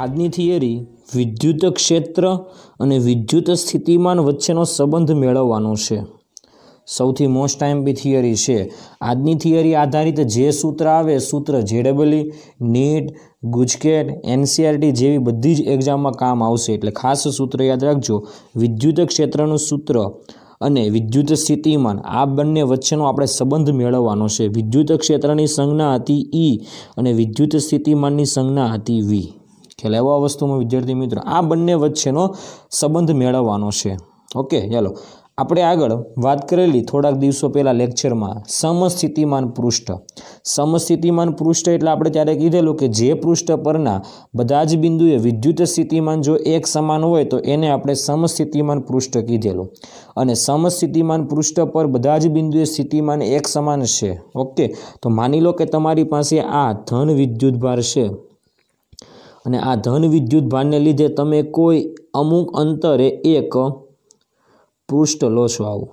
આજની થિયરી વિદ્યુત ક્ષેત્ર અને વિદ્યુત સ્થિતિમાન વચ્ચેનો સંબંધ મેળવવાનો છે સૌથી મોસ્ટ ટાઈમ બી થિયરી છે આજની થિયરી આધારિત જે સૂત્ર આવે સૂત્ર જેડબલી નીટ ગુજકેટ એનસીઆરટી e જેવી બધી જ એક્ઝામમાં કામ આવશે એટલે ખાસ સૂત્ર યાદ રાખજો વિદ્યુત ક્ષેત્રનું સૂત્ર અને વિદ્યુત સ્થિતિમાન આ બંને વચ્ચેનો આપણે સંબંધ મેળવવાનો છે વિદ્યુત ક્ષેત્રની સંજ્ઞા હતી ઈ e અને વિદ્યુત સ્થિતિમાનની સંજ્ઞા હતી વી ખ્યાલ એવા વસ્તુમાં વિદ્યાર્થી મિત્રો આ બંને વચ્ચેનો સંબંધ મેળવવાનો છે ઓકે ચાલો આપણે આગળ વાત કરેલી થોડાક દિવસો પહેલાં લેક્ચરમાં સમસ્થિતિમાન પૃષ્ઠ સમસ્થિતિમાન પૃષ્ઠ એટલે આપણે ત્યારે કીધેલું કે જે પૃષ્ઠ પરના બધા જ બિંદુએ વિદ્યુત સ્થિતિમાન જો એક સમાન હોય તો એને આપણે સમસ્થિતિમાન પૃષ્ઠ કીધેલું અને સમસ્થિતિમાન પૃષ્ઠ પર બધા જ બિંદુએ સ્થિતિમાન એક સમાન છે ઓકે તો માની લો કે તમારી પાસે આ ધન વિદ્યુતભાર છે અને આ ધન વિદ્યુત ભારને લીધે તમે કોઈ અમુક અંતરે એક પૃષ્ઠ લો છો આવું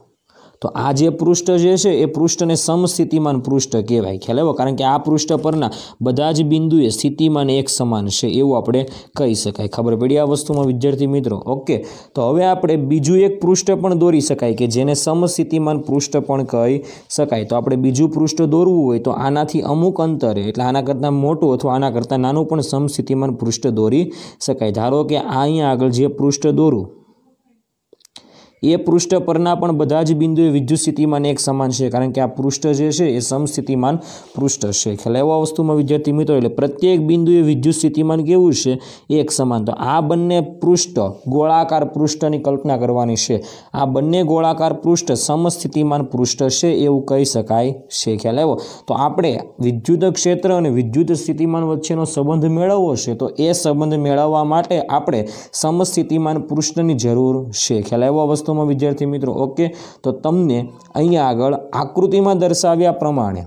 તો આ જે પૃષ્ઠ જે છે એ પૃષ્ઠને સમસ્થિતિમાન પૃષ્ઠ કહેવાય ખ્યાલ આવ્યો કારણ કે આ પૃષ્ઠ પરના બધા જ બિંદુએ સ્થિતિમાન એક સમાન છે એવું આપણે કહી શકાય ખબર પડી આ વસ્તુમાં વિદ્યાર્થી મિત્રો ઓકે તો હવે આપણે બીજું એક પૃષ્ઠ પણ દોરી શકાય કે જેને સમસ્થિતિમાન પૃષ્ઠ પણ કહી શકાય તો આપણે બીજું પૃષ્ઠ દોરવું હોય તો આનાથી અમુક અંતરે એટલે આના કરતાં મોટું અથવા આના કરતાં નાનું પણ સમસ્થિતિમાન પૃષ્ઠ દોરી શકાય ધારો કે અહીંયા આગળ જે પૃષ્ઠ દોરું એ પૃષ્ઠ પરના પણ બધા જ બિંદુએ વિદ્યુત સ્થિતિમાન એક સમાન છે કારણ કે આ પૃષ્ઠ જે છે એ સમસ્થિતિમાન પૃષ્ઠ છે ખ્યાલ એવા વસ્તુમાં વિદ્યાર્થી મિત્રો એટલે પ્રત્યેક બિંદુએ વિદ્યુત સ્થિતિમાન કેવું છે એક સમાન તો આ બંને પૃષ્ઠ ગોળાકાર પૃષ્ઠની કલ્પના કરવાની છે આ બંને ગોળાકાર પૃષ્ઠ સમસ્થિતિમાન પૃષ્ઠ છે એવું કહી શકાય છે ખ્યાલ આવ્યો તો આપણે વિદ્યુત ક્ષેત્ર અને વિદ્યુત સ્થિતિમાન વચ્ચેનો સંબંધ મેળવવો છે તો એ સંબંધ મેળવવા માટે આપણે સમસ્થિતિમાન પૃષ્ઠની જરૂર છે ખ્યાલ આવ્યો વસ્તુ વાસ્તવમાં વિદ્યાર્થી મિત્રો ઓકે તો તમને અહીંયા આગળ આકૃતિમાં દર્શાવ્યા પ્રમાણે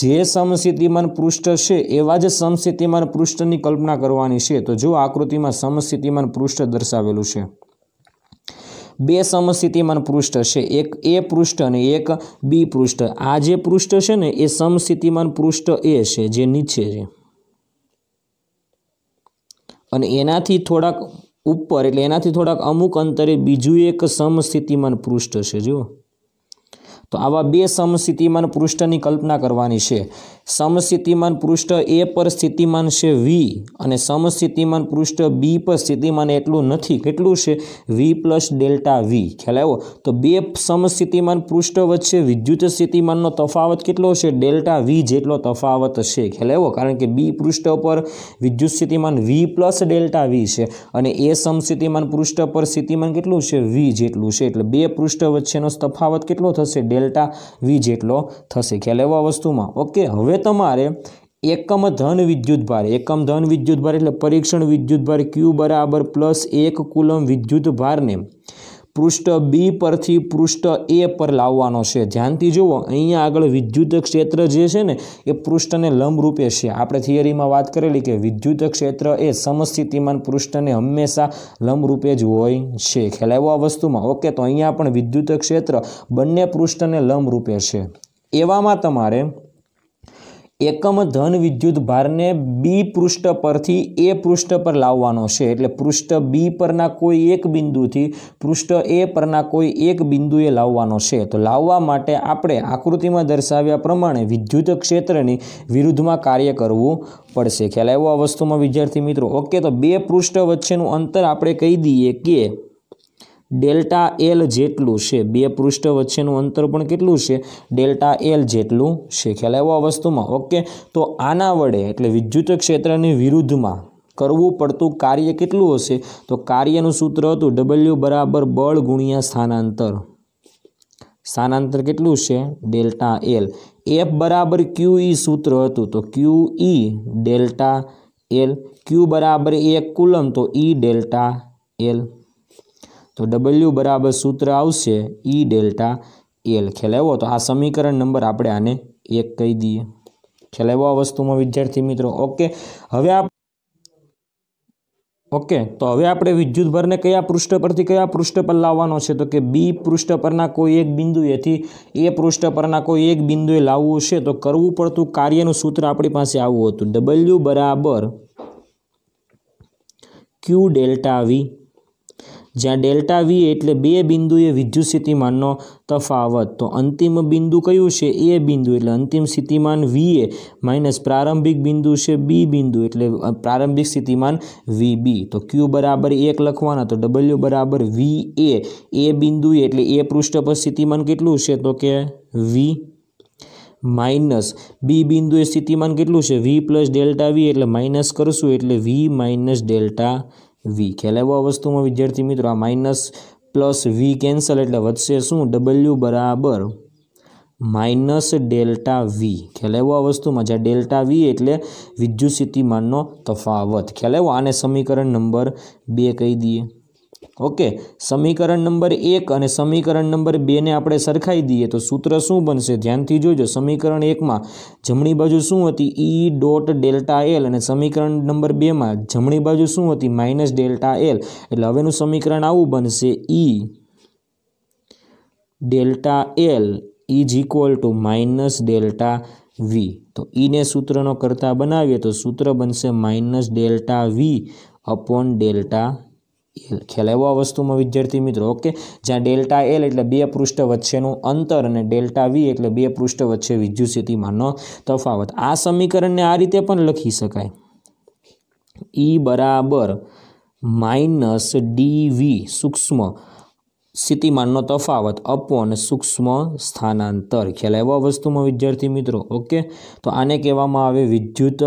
જે સમસ્થિતિમાન પૃષ્ઠ છે એવા જ સમસ્થિતિમાન પૃષ્ઠની કલ્પના કરવાની છે તો જો આકૃતિમાં સમસ્થિતિમાન પૃષ્ઠ દર્શાવેલું છે બે સમસ્થિતિમાન પૃષ્ઠ છે એક એ પૃષ્ઠ અને એક બી પૃષ્ઠ આ જે પૃષ્ઠ છે ને એ સમસ્થિતિમાન પૃષ્ઠ એ છે જે નીચે છે અને એનાથી થોડાક ઉપર એટલે એનાથી થોડાક અમુક અંતરે બીજું એક સમસ્થિતિમાન પૃષ્ઠ છે જુઓ તો આવા બે સમસ્થિતિમાન પૃષ્ઠની કલ્પના કરવાની છે સમસ્થિતિમાન પૃષ્ઠ એ પર સ્થિતિમાન છે વી અને સમસ્થિતિમાન પૃષ્ઠ બી પર સ્થિતિમાન એટલું નથી કેટલું છે વી પ્લસ ડેલ્ટા વી ખ્યાલ આવ્યો તો બે સમસ્થિતિમાન પૃષ્ઠ વચ્ચે વિદ્યુત સ્થિતિમાનનો તફાવત કેટલો છે ડેલ્ટા વી જેટલો તફાવત છે ખ્યાલ આવ્યો કારણ કે બી પૃષ્ઠ પર વિદ્યુત સ્થિતિમાન વી પ્લસ ડેલ્ટા વી છે અને એ સમસ્થિતિમાન પૃષ્ઠ પર સ્થિતિમાન કેટલું છે વી જેટલું છે એટલે બે પૃષ્ઠ વચ્ચેનો તફાવત કેટલો થશે ડેલ્ટા વી જેટલો થશે ખ્યાલ એવા વસ્તુમાં ઓકે હવે તમારે એકમ ધન વિદ્યુતભાર એકમ ધન વિદ્યુતભાર એટલે પરીક્ષણ વિદ્યુતભાર ક્યુ બરાબર પ્લસ એક કુલમ વિદ્યુતભારને ભારને પૃષ્ઠ બી પરથી પૃષ્ઠ એ પર લાવવાનો છે ધ્યાનથી જુઓ અહીંયા આગળ વિદ્યુત ક્ષેત્ર જે છે ને એ પૃષ્ઠને લંબરૂપે છે આપણે થિયરીમાં વાત કરેલી કે વિદ્યુત ક્ષેત્ર એ સમસ્થિતિમાન પૃષ્ઠને હંમેશા લંબરૂપે જ હોય છે ખ્યાલ આ વસ્તુમાં ઓકે તો અહીંયા પણ વિદ્યુત ક્ષેત્ર બંને પૃષ્ઠને લંબરૂપે છે એવામાં તમારે એકમ ધન વિદ્યુત ભારને બી પૃષ્ઠ પરથી એ પૃષ્ઠ પર લાવવાનો છે એટલે પૃષ્ઠ બી પરના કોઈ એક બિંદુથી પૃષ્ઠ એ પરના કોઈ એક બિંદુએ લાવવાનો છે તો લાવવા માટે આપણે આકૃતિમાં દર્શાવ્યા પ્રમાણે વિદ્યુત ક્ષેત્રની વિરુદ્ધમાં કાર્ય કરવું પડશે ખ્યાલ આવ્યો આ વસ્તુમાં વિદ્યાર્થી મિત્રો ઓકે તો બે પૃષ્ઠ વચ્ચેનું અંતર આપણે કહી દઈએ કે ડેલ્ટા એલ જેટલું છે બે પૃષ્ઠ વચ્ચેનું અંતર પણ કેટલું છે ડેલ્ટા એલ જેટલું છે ખ્યાલ આવ્યો આ વસ્તુમાં ઓકે તો આના વડે એટલે વિદ્યુત ક્ષેત્રની વિરુદ્ધમાં કરવું પડતું કાર્ય કેટલું હશે તો કાર્યનું સૂત્ર હતું ડબલ્યુ બરાબર બળ ગુણ્યા સ્થાનાંતર સ્થાનાંતર કેટલું છે ડેલ્ટા એલ એફ બરાબર ક્યુ ઈ e સૂત્ર હતું તો Q E e delta L Q બરાબર એક કુલમ તો ઈ e ડેલ્ટા એલ તો ડબલ્યુ બરાબર સૂત્ર આવશે ઈ e ડેલ્ટા એલ ખેલાવો તો આ સમીકરણ નંબર આપણે આને એક કહી દઈએ ખ્યાલ આ વસ્તુમાં વિદ્યાર્થી મિત્રો ઓકે હવે આ ઓકે તો હવે આપણે વિદ્યુતભરને કયા પૃષ્ઠ પરથી કયા પૃષ્ઠ પર લાવવાનો છે તો કે બી પૃષ્ઠ પરના કોઈ એક બિંદુએથી એ પૃષ્ઠ પરના કોઈ એક બિંદુએ લાવવું છે તો કરવું પડતું કાર્યનું સૂત્ર આપણી પાસે આવું હતું ડબલ્યુ બરાબર ક્યુ ડેલ્ટા વી જ્યાં ડેલ્ટા વી એટલે બે બિંદુએ વિદ્યુત સ્થિતિમાનનો તફાવત તો અંતિમ બિંદુ કયું છે એ બિંદુ એટલે અંતિમ સ્થિતિમાન વી એ માઇનસ પ્રારંભિક બિંદુ છે બી બિંદુ એટલે પ્રારંભિક સ્થિતિમાન વી બી તો ક્યુ બરાબર એક લખવાના તો ડબલ્યુ બરાબર વી એ એ બિંદુએ એટલે એ પૃષ્ઠ પર સ્થિતિમાન કેટલું છે તો કે વી માઇનસ બી બિંદુએ સ્થિતિમાન કેટલું છે વી પ્લસ ડેલ્ટા વી એટલે માઇનસ કરશું એટલે વી માઇનસ ડેલ્ટા વી ખ્યાલ આવ્યો આ વસ્તુમાં વિદ્યાર્થી મિત્રો આ માઇનસ પ્લસ વી કેન્સલ એટલે વધશે શું ડબલ્યુ બરાબર માઇનસ ડેલ્ટા વી ખ્યાલ આવ્યો આ વસ્તુમાં જ્યાં ડેલ્ટા વી એટલે વિદ્યુત સ્થિતિમાનનો તફાવત ખ્યાલ આવ્યો આને સમીકરણ નંબર બે કહી દઈએ ઓકે સમીકરણ નંબર એક અને સમીકરણ નંબર બેને આપણે સરખાઈ દઈએ તો સૂત્ર શું બનશે ધ્યાનથી જોજો સમીકરણ એકમાં જમણી બાજુ શું હતી ઈ ડોટ ડેલ્ટા એલ અને સમીકરણ નંબર બેમાં જમણી બાજુ શું હતી માઇનસ ડેલ્ટા એલ એટલે હવેનું સમીકરણ આવું બનશે E delta L is equal to minus delta V તો ઈને e સૂત્રનો કરતાં બનાવીએ તો સૂત્ર બનશે minus delta V upon delta L ખ્યાલ એવો આ વસ્તુમાં વિદ્યાર્થી મિત્રો ઓકે જ્યાં ડેલ્ટા એલ એટલે બે પૃષ્ઠ વચ્ચેનું અંતર અને ડેલ્ટા વી એટલે બે પૃષ્ઠ વચ્ચે વિદ્યુસ્થિતિમાનનો તફાવત આ સમીકરણને આ રીતે પણ લખી શકાય ઈ e બરાબર માઇનસ ડીવી સૂક્ષ્મ સ્થિતિમાનનો તફાવત અપોન સૂક્ષ્મ સ્થાનાંતર ખ્યાલ એવા વસ્તુમાં વિદ્યાર્થી મિત્રો ઓકે તો આને કહેવામાં આવે વિદ્યુત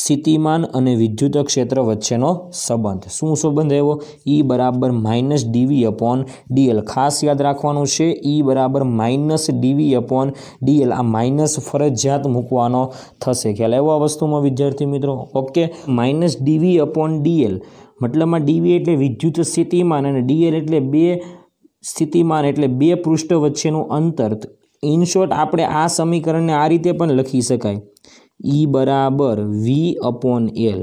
સ્થિતિમાન અને વિદ્યુત ક્ષેત્ર વચ્ચેનો સંબંધ શું સંબંધ એવો ઈ e બરાબર માઇનસ ડીવી અપોન ડીએલ ખાસ યાદ રાખવાનું છે ઈ e બરાબર માઇનસ ડીવી અપોન ડીએલ આ માઇનસ ફરજિયાત મૂકવાનો થશે ખ્યાલ આવ્યો આ વસ્તુમાં વિદ્યાર્થી મિત્રો okay minus DV upon DL મતલબમાં ડીવી એટલે વિદ્યુત સ્થિતિમાન અને ડીએલ એટલે બે સ્થિતિમાન એટલે બે પૃષ્ઠ વચ્ચેનું અંતર ઇન શોર્ટ આપણે આ સમીકરણને આ રીતે પણ લખી શકાય ઈ બરાબર વી અપોન એલ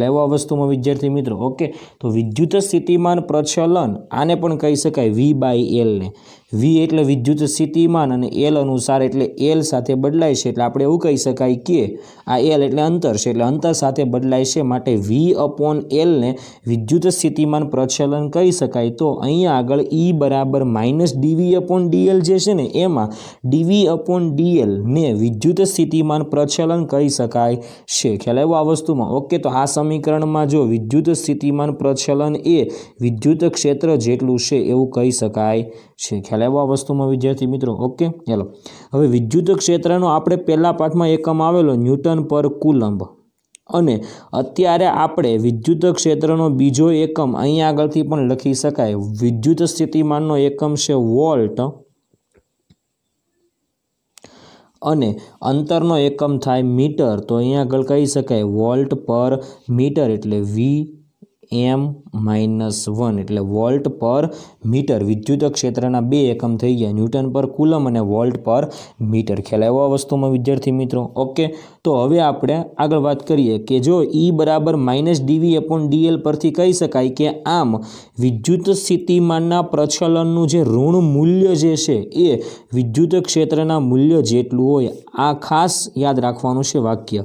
લેવા વસ્તુમાં વિદ્યાર્થી મિત્રો ઓકે તો વિદ્યુત સ્થિતિમાન પ્રચલન આને પણ કહી શકાય વી બાય એલને વી એટલે વિદ્યુત સ્થિતિમાન અને એલ અનુસાર એટલે એલ સાથે બદલાય છે એટલે આપણે એવું કહી શકાય કે આ એલ એટલે અંતર છે એટલે અંતર સાથે બદલાય છે માટે વી અપોન એલને વિદ્યુત સ્થિતિમાન પ્રચલન કહી શકાય તો અહીંયા આગળ ઈ e બરાબર માઇનસ ડીવી અપોન ડીએલ જે છે ને એમાં ડીવી અપોન ડીએલને વિદ્યુત સ્થિતિમાન પ્રચલન કહી શકાય છે ખ્યાલ આવ્યો આ વસ્તુમાં ઓકે તો આ સમીકરણમાં જો વિદ્યુત સ્થિતિમાન પ્રચલન એ વિદ્યુત ક્ષેત્ર જેટલું છે એવું કહી શકાય છે ખ્યાલ ખ્યાલ એવા વસ્તુમાં વિદ્યાર્થી મિત્રો ઓકે ચાલો હવે વિદ્યુત ક્ષેત્રનો આપણે પહેલાં પાઠમાં એકમ આવેલો ન્યૂટન પર કુલંબ અને અત્યારે આપણે વિદ્યુત ક્ષેત્રનો બીજો એકમ અહીં આગળથી પણ લખી શકાય વિદ્યુત સ્થિતિમાનનો એકમ છે વોલ્ટ અને અંતરનો એકમ થાય મીટર તો અહીંયા આગળ કહી શકાય વોલ્ટ પર મીટર એટલે વી એમ માઇનસ વન એટલે વોલ્ટ પર મીટર વિદ્યુત ક્ષેત્રના બે એકમ થઈ ગયા ન્યૂટન પર કુલમ અને વોલ્ટ પર મીટર ખ્યાલ આવ્યો આ વસ્તુમાં વિદ્યાર્થી મિત્રો ઓકે તો હવે આપણે આગળ વાત કરીએ કે જો ઈ e બરાબર માઇનસ ડીવી અપોન ડીએલ પરથી કહી શકાય કે આમ વિદ્યુત સ્થિતિમાનના પ્રચલનનું જે ઋણ મૂલ્ય જે છે એ વિદ્યુત ક્ષેત્રના મૂલ્ય જેટલું હોય આ ખાસ યાદ રાખવાનું છે વાક્ય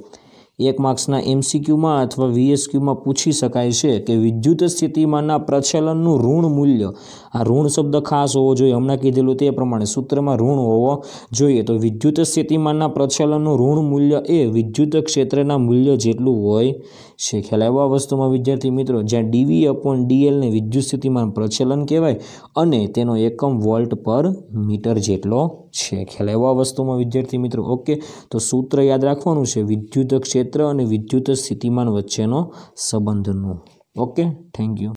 એક માર્ક્સના એમસીક્યુમાં અથવા વીએસક્યુમાં પૂછી શકાય છે કે વિદ્યુત સ્થિતિમાંના પ્રચલનનું ઋણ મૂલ્ય આ ઋણ શબ્દ ખાસ હોવો જોઈએ હમણાં કીધેલું તે પ્રમાણે સૂત્રમાં ઋણ હોવો જોઈએ તો વિદ્યુત સ્થિતિમાનના પ્રચલનનું ઋણ મૂલ્ય એ વિદ્યુત ક્ષેત્રના મૂલ્ય જેટલું હોય છે ખ્યાલ આવ્યો વસ્તુમાં વિદ્યાર્થી મિત્રો જ્યાં ડીવી અપોન ડીએલને વિદ્યુત સ્થિતિમાન પ્રચલન કહેવાય અને તેનો એકમ વોલ્ટ પર મીટર જેટલો છે ખ્યાલ આવ્યો વસ્તુમાં વિદ્યાર્થી મિત્રો ઓકે તો સૂત્ર યાદ રાખવાનું છે વિદ્યુત ક્ષેત્ર ક્ષેત્ર અને વિદ્યુત સ્થિતિમાન વચ્ચેનો સંબંધનું ઓકે થેન્ક યુ